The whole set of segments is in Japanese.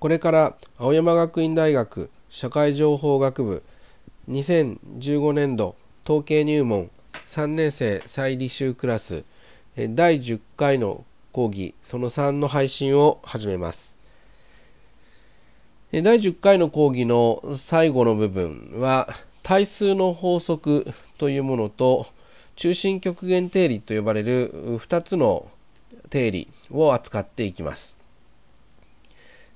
これから青山学院大学社会情報学部2015年度統計入門3年生再履修クラス第10回の講義その3の配信を始めます。第10回の講義の最後の部分は対数の法則というものと中心極限定理と呼ばれる2つの定理を扱っていきます。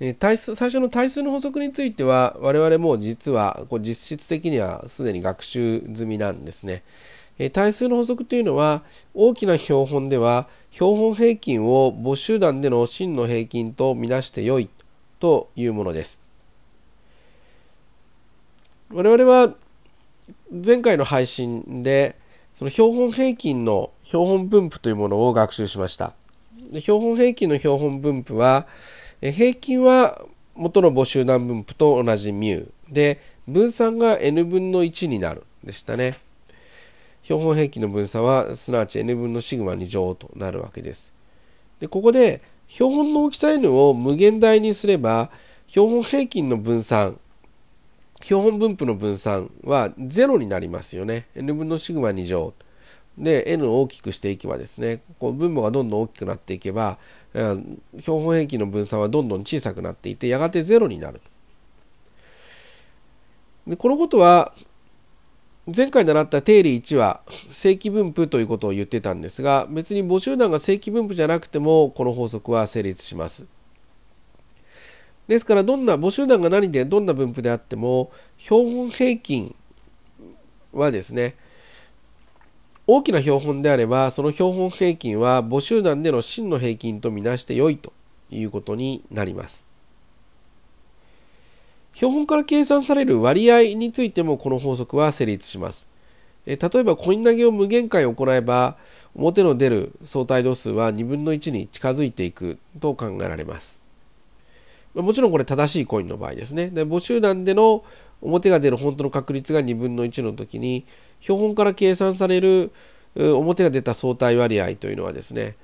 え最初の対数の法則については我々も実はこう実質的にはすでに学習済みなんですね。え対数の法則というのは大きな標本では標本平均を母集団での真の平均とみなしてよいというものです。我々は前回の配信でその標本平均の標本分布というものを学習しました。で標本平均の標本分布は平均は元の募集団分布と同じ μ で分散が n 分の1になるでしたね標本平均の分散はすなわち n 分のシグマ2乗となるわけですでここで標本の大きさ n を無限大にすれば標本平均の分散標本分布の分散は0になりますよね n 分のシグマ2乗で n を大きくしていけばですねこう分母がどんどん大きくなっていけば、標本平均の分散はどんどん小さくなっていてやがて0になる。でこのことは前回習った定理1は正規分布ということを言ってたんですが別に母集団が正規分布じゃなくてもこの法則は成立します。ですからどんな母集団が何でどんな分布であっても標本平均はですね大きな標本であればその標本平均は母集団での真の平均とみなして良いということになります標本から計算される割合についてもこの法則は成立します例えばコイン投げを無限回行えば表の出る相対度数は2分の1に近づいていくと考えられますもちろんこれ正しいコインの場合ですねで母集団での表が出る本当の確率が2分の1の時に標本から計算される表が出た相対割合というのはですね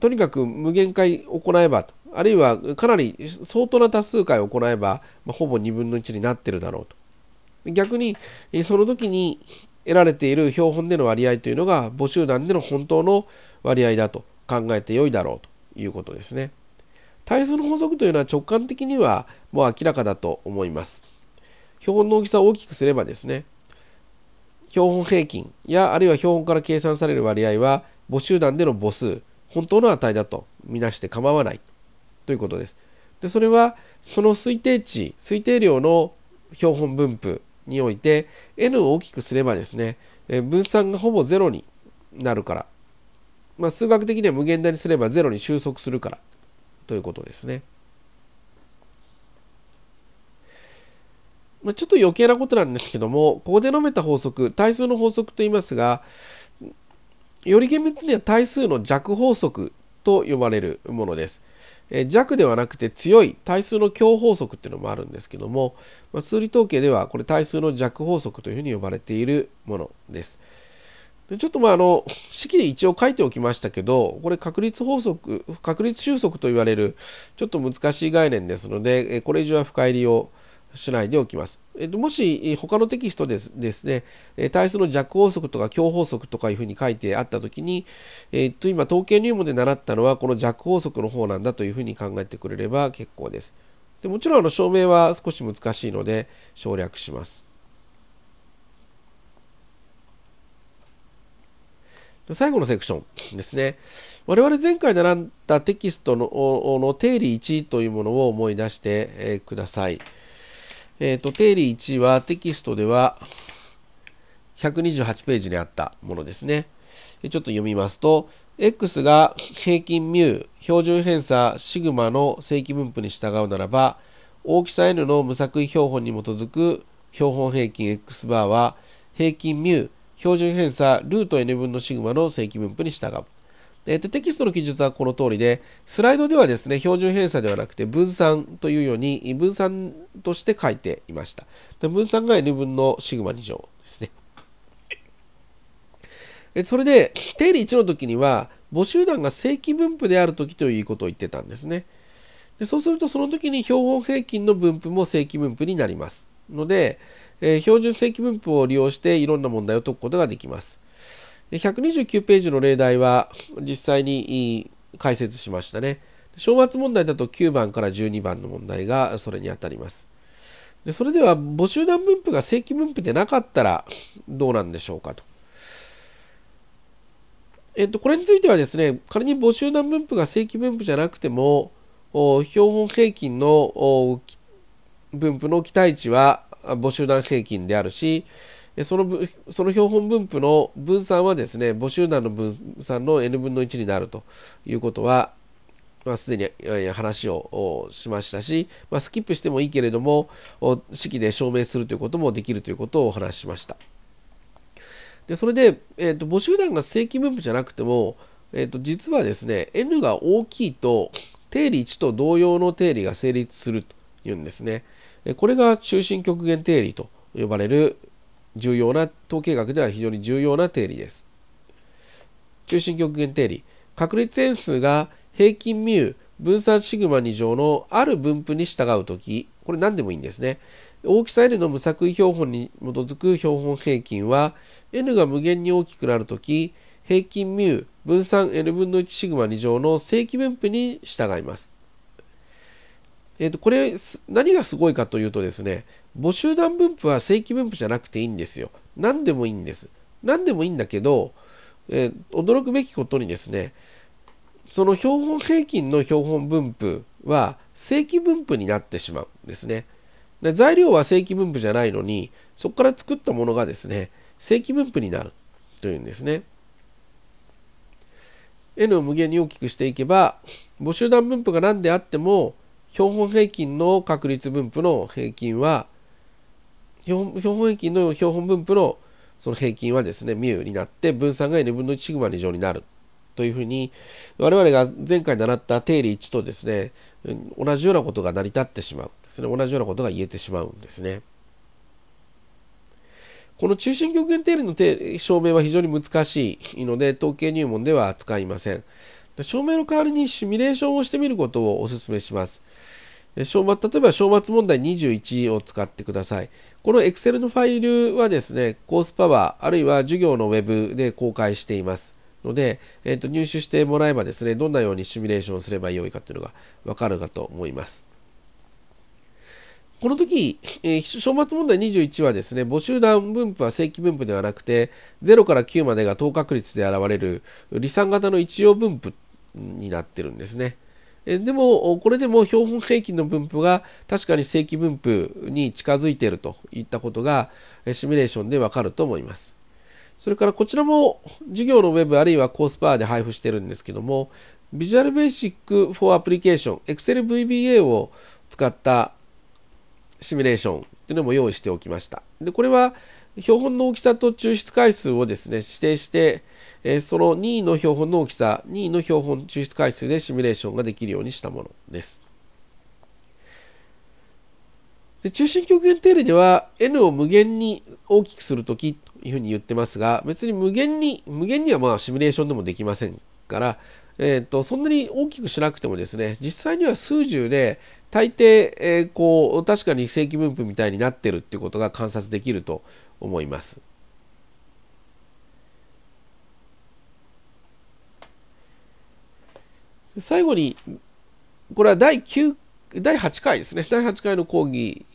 とにかく無限回行えばあるいはかなり相当な多数回行えば、ほぼ2分の1になってるだろうと逆にその時に得られている標本での割合というのが母集団での本当の割合だと考えてよいだろうということですね。対数の法則というのは直感的にはもう明らかだと思います。標本の大きさを大きくすればですね標本平均やあるいは標本から計算される割合は母集団での母数本当の値だとみなして構わないということです。でそれはその推定値推定量の標本分布において n を大きくすればですね分散がほぼ0になるから、まあ、数学的には無限大にすれば0に収束するからということですね。まちょっと余計なことなんですけどもここで述べた法則対数の法則と言いますがより厳密には対数の弱法則と呼ばれるものです。え弱ではなくて強い対数の強法則っていうのもあるんですけども、ま数理統計ではこれ対数の弱法則というふうに呼ばれているものです。でちょっとまああの式で一応書いておきましたけどこれ確率法則確率収束と言われるちょっと難しい概念ですのでこれ以上は深入りをしないでおきます。えっと、もし他のテキストですですね、対数の弱法則とか強法則とかいうふうに書いてあったときに、えっと、今統計入門で習ったのはこの弱法則の方なんだというふうに考えてくれれば結構です。でもちろんあの証明は少し難しいので省略します。最後のセクションですね。我々前回習ったテキストの定理1というものを思い出してください。えー、と、定理1はテキストでは128ページにあったものですね。ちょっと読みますと、x が平均 μ、標準偏差シグマの正規分布に従うならば、大きさ n の無作為標本に基づく標本平均 x バーは、平均 μ、標準偏差ルート n 分のシグマの正規分布に従う。でテキストの記述はこの通りでスライドではですね標準偏差ではなくて分散というように分散として書いていましたで分散が n 分のシグマ2乗ですねそれで定理1の時には母集団が正規分布である時ということを言ってたんですねでそうするとその時に標本平均の分布も正規分布になりますので、えー、標準正規分布を利用していろんな問題を解くことができます129ページの例題は実際に解説しましたね。正月問題だと9番から12番の問題がそれにあたります。でそれでは母集団分布が正規分布でなかったらどうなんでしょうかと。えっと、これについてはですね仮に母集団分布が正規分布じゃなくても標本平均の分布の期待値は母集団平均であるしそのその標本分布の分散はですね母集団の分散の n 分の1になるということは、まあ、すでに話をしましたし、まあ、スキップしてもいいけれども式で証明するということもできるということをお話ししました。でそれで、えーと、母集団が正規分布じゃなくても、えーと、と実はですね n が大きいと定理1と同様の定理が成立するというんですね。これが中心極限定理と呼ばれる重要な統計学では非常に重要な定理です。中心極限定理確率変数が平均ミュ分散シグマ2乗のある分布に従うき、これ何でもいいんですね大きさ n の無作為標本に基づく標本平均は n が無限に大きくなる時平均ミュ分散 n 分の1シグマ2乗の正規分布に従いますえー、とこれ何がすごいかというとですね母集団分布は正規分布じゃなくていいんですよ何でもいいんです何でもいいんだけど、えー、驚くべきことにですねその標本平均の標本分布は正規分布になってしまうんですねで材料は正規分布じゃないのにそこから作ったものがですね正規分布になるというんですね n を無限に大きくしていけば母集団分布が何であっても標本平均の確率分布の平均は標本平均の標本分布のその平均はですね、ミュになって分散が n 分の1シグマ2乗になるというふうに、我々が前回習った定理1とですね、同じようなことが成り立ってしまうですね。同じようなことが言えてしまうんですね。この中心極限定理の証明は非常に難しいので、統計入門では使いません。照明の代わりにシミュレーションをしてみることをお勧めします。例えば、正末問題21を使ってください。この Excel のファイルはですね、コースパワー、あるいは授業のウェブで公開しています。ので、えー、と入手してもらえばですね、どんなようにシミュレーションすればよいかというのがわかるかと思います。この時、えー、正末問題21はですね、募集団分布は正規分布ではなくて、0から9までが等確率で現れる、離散型の一応分布になってるんですね。えでも、これでも標本平均の分布が確かに正規分布に近づいているといったことが、シミュレーションでわかると思います。それからこちらも授業の web あるいはコースパーで配布してるんですけども、Visual Basic for Application、ExcelVBA を使ったシミュレーションというのも用意しておきました。でこれは標本の大きさと抽出回数をですね指定して、えー、その任意の標本の大きさ任意の標本抽出回数でシミュレーションができるようにしたものです。で中心極限定理では n を無限に大きくするときというふうに言ってますが別に無限に無限にはまあシミュレーションでもできませんからえーと、そんなに大きくしなくてもですね実際には数十で大抵、えー、こう確かに正規分布みたいになってるっていうことが観察できると思います。最後にこれは第9第8回ですね第8回の講義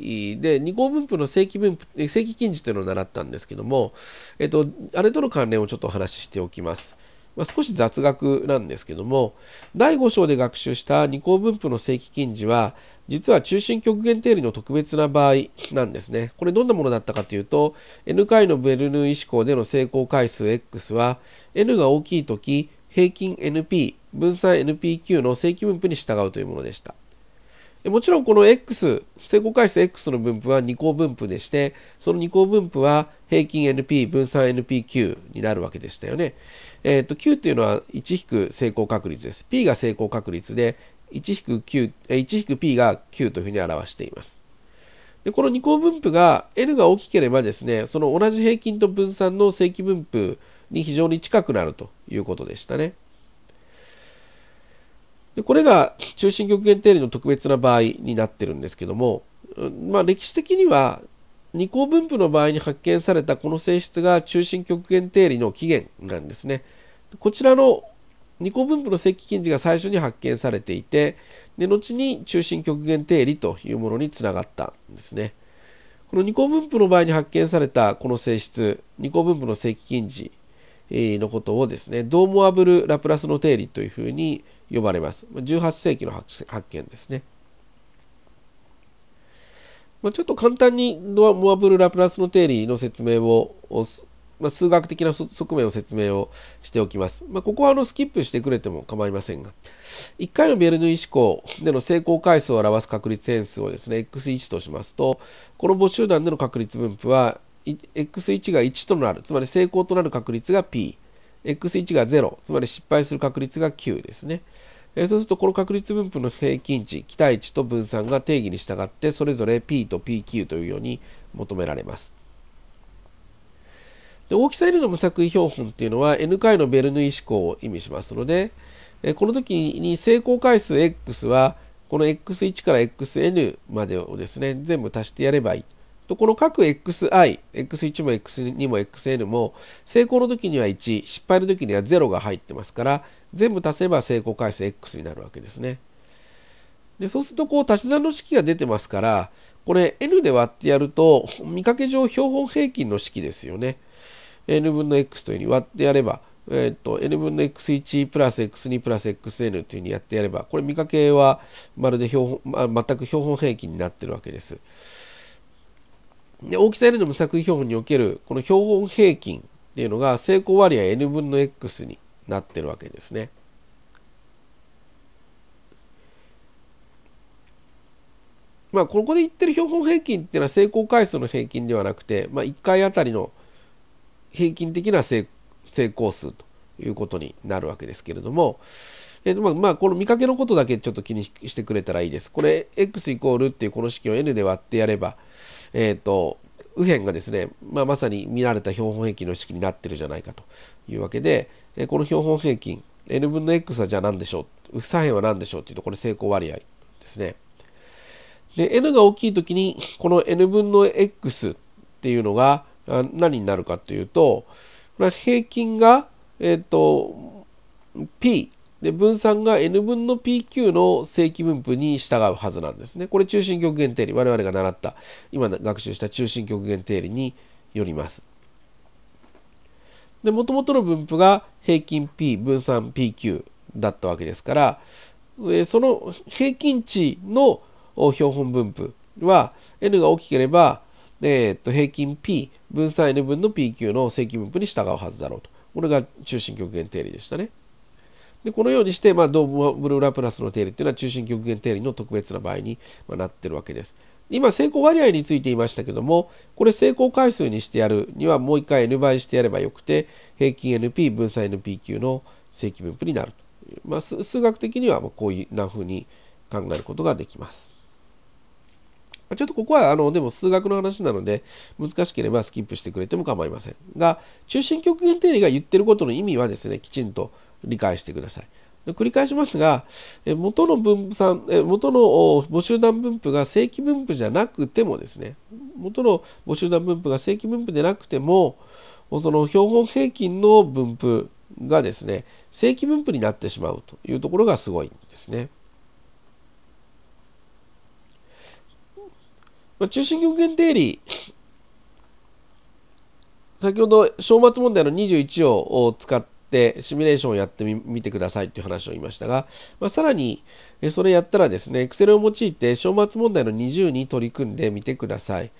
で二項分布の正規分布正規近似というのを習ったんですけども、えっと、あれとの関連をちょっとお話ししておきます。まあ、少し雑学なんですけども第5章で学習した二項分布の正規近似は実は中心極限定理の特別な場合なんですね。これどんなものだったかというと n 回のベルヌーイ思考での成功回数 x は n が大きい時平均 np 分散 npq の正規分布に従うというものでした。もちろんこの x 成功回数 x の分布は二項分布でしてその二項分布は平均 np 分散 npq になるわけでしたよね。えー、と Q というのは1引く成功確率です。P が成功確率で1引く Q、1引く P が Q というふうに表しています。でこの二項分布が N が大きければですね、その同じ平均と分散の正規分布に非常に近くなるということでしたね。でこれが中心極限定理の特別な場合になってるんですけども、まあ、歴史的には二項分布の場合に発見されたこの性質が中心極限定理の起源なんですね。こちらの2個分布の石器近似が最初に発見されていてで後に中心極限定理というものにつながったんですね。この二項分布の場合に発見されたこの性質二項分布の正規近似のことをですねドーモアブル・ラプラスの定理というふうに呼ばれます18世紀の発見ですねちょっと簡単にドアモアブル・ラプラスの定理の説明をまあ、数学的な側面を説明をしておきます。まあ、ここはあのスキップしてくれても構いませんが、1回のベルヌイ試行での成功回数を表す確率変数をですね、x1 としますと、この母集団での確率分布は、x1 が1となる、つまり成功となる確率が p、x1 が0、つまり失敗する確率が9ですね。えそうするとこの確率分布の平均値期待値と分散が定義に従ってそれぞれ P と PQ というように求められます。で大きさ L の無作為標本っていうのは N 回のベルヌイ思考を意味しますのでこの時に成功回数 X はこの X1 から XN までをですね全部足してやればいい。とこの各 XI、X1 も X2 も XN も成功の時には1、失敗の時には0が入ってますから全部足せば成功回数 X になるわけですね。でそうするとこう足し算の式が出てますからこれ N で割ってやると見かけ上標本平均の式ですよね。n 分の x というふうに割ってやれば、えっ、ー、と、n 分の x1 プラス x2 プラス xn というふうにやってやれば、これ見かけはまるで標本、まあ、全く標本平均になってるわけです。で大きさ n の無作為標本におけるこの標本平均っていうのが成功割合 n 分の x になってるわけですね。まあ、ここで言ってる標本平均っていうのは成功回数の平均ではなくて、まあ、1回あたりの平均的な成功数ということになるわけですけれども、えーまあ、まあこの見かけのことだけちょっと気にしてくれたらいいです。これ x イコールっていうこの式を n で割ってやれば、えっ、ー、と右辺がですね、まあ、まさに見られた標本平均の式になってるじゃないかというわけで、えこの標本平均 n 分の x はじゃあ何でしょう左辺は何でしょうっていうとこれ成功割合ですね。で n が大きい時にこの n 分の x っていうのが何になるかっていうと、これは平均が、えっ、ー、と、P で分散が n 分の pq の正規分布に従うはずなんですね。これ中心極限定理、我々が習った、今学習した中心極限定理によります。で、もともとの分布が平均 p、分散 pq だったわけですから、その平均値の標本分布は n が大きければで、えっと、平均 P 分散 N 分の PQ の正規分布に従うはずだろうと。これが中心極限定理でしたね。でこのようにして、まあ、ドーブルーラプラスの定理というのは中心極限定理の特別な場合に、まなってるわけです。今、成功割合について言いましたけども、これ成功回数にしてやるにはもう一回 N 倍してやればよくて、平均 NP 分散 NPQ の正規分布になると。まあ、数学的にはこういうな風に考えることができます。ちょっとここはあのでも数学の話なので難しければスキップしてくれても構いませんが中心極限定理が言ってることの意味はですねきちんと理解してください。繰り返しますが元の分散元の母集団分布が正規分布じゃなくてもですね元の母集団分布が正規分布でなくてもその標本平均の分布がですね正規分布になってしまうというところがすごいんですね。まあ、中心極限定理、先ほど正末問題の21を使ってシミュレーションをやってみてくださいという話を言いましたが、まあ、さらにそれやったらですね、Excel を用いて正末問題の20に取り組んでみてください。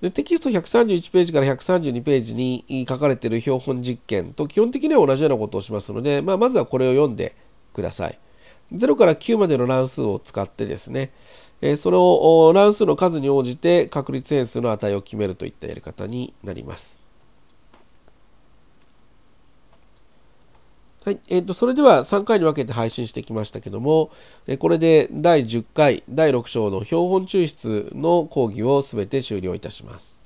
でテキスト131ページから132ページに書かれている標本実験と基本的には同じようなことをしますので、まあ、まずはこれを読んでください。0から9までの乱数を使ってですね、えそれを乱数の数に応じて確率変数の値を決めるといったやり方になります。はいえーと、それでは3回に分けて配信してきましたけども、えこれで第10回第6章の標本抽出の講義をすべて終了いたします。